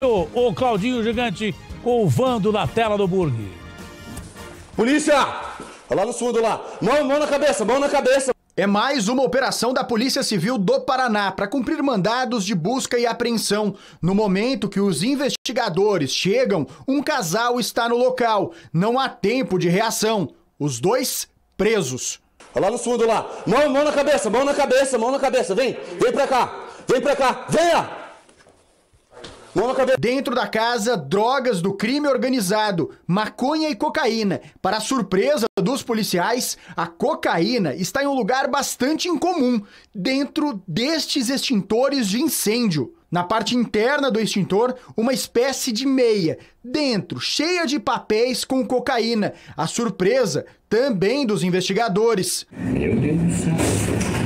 O Claudinho Gigante com o Vando na tela do Burg. Polícia! Olha tá lá no fundo lá. Mão, mão na cabeça, mão na cabeça. É mais uma operação da Polícia Civil do Paraná para cumprir mandados de busca e apreensão. No momento que os investigadores chegam, um casal está no local. Não há tempo de reação. Os dois presos. Olha tá lá no fundo lá. Mão, mão na cabeça, mão na cabeça, mão na cabeça. Vem, vem pra cá, vem pra cá, venha! Dentro da casa, drogas do crime organizado, maconha e cocaína. Para surpresa dos policiais, a cocaína está em um lugar bastante incomum, dentro destes extintores de incêndio. Na parte interna do extintor, uma espécie de meia, dentro, cheia de papéis com cocaína. A surpresa também dos investigadores. Meu Deus do céu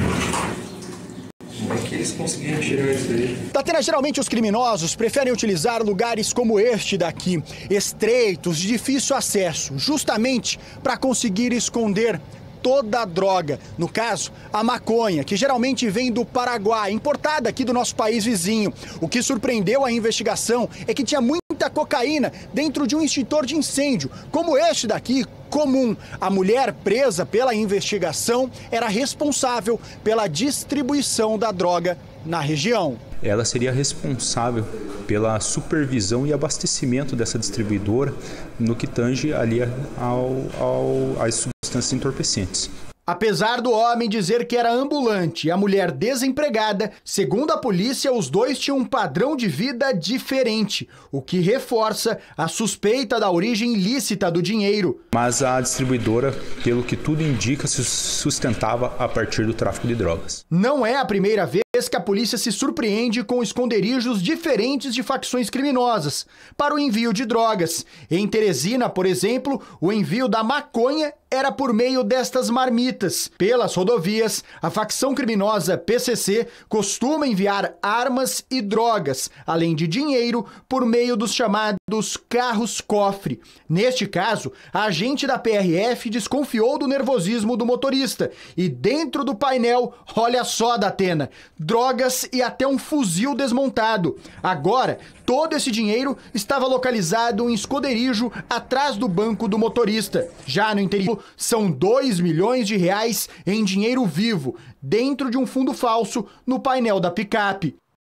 eles conseguiram tirar isso daí. Tatena, geralmente os criminosos preferem utilizar lugares como este daqui, estreitos, de difícil acesso, justamente para conseguir esconder toda a droga, no caso, a maconha, que geralmente vem do Paraguai, importada aqui do nosso país vizinho. O que surpreendeu a investigação é que tinha muito cocaína dentro de um extintor de incêndio, como este daqui, comum. A mulher presa pela investigação era responsável pela distribuição da droga na região. Ela seria responsável pela supervisão e abastecimento dessa distribuidora no que tange ali ao, ao, às substâncias entorpecentes. Apesar do homem dizer que era ambulante e a mulher desempregada, segundo a polícia, os dois tinham um padrão de vida diferente, o que reforça a suspeita da origem ilícita do dinheiro. Mas a distribuidora, pelo que tudo indica, se sustentava a partir do tráfico de drogas. Não é a primeira vez que a polícia se surpreende com esconderijos diferentes de facções criminosas para o envio de drogas. Em Teresina, por exemplo, o envio da maconha era por meio destas marmitas pelas rodovias, a facção criminosa PCC costuma enviar armas e drogas, além de dinheiro, por meio dos chamados dos carros cofre. Neste caso, a agente da PRF desconfiou do nervosismo do motorista e dentro do painel, olha só, Datena, drogas e até um fuzil desmontado. Agora, todo esse dinheiro estava localizado em esconderijo atrás do banco do motorista. Já no interior, são 2 milhões de reais em dinheiro vivo, dentro de um fundo falso no painel da picape.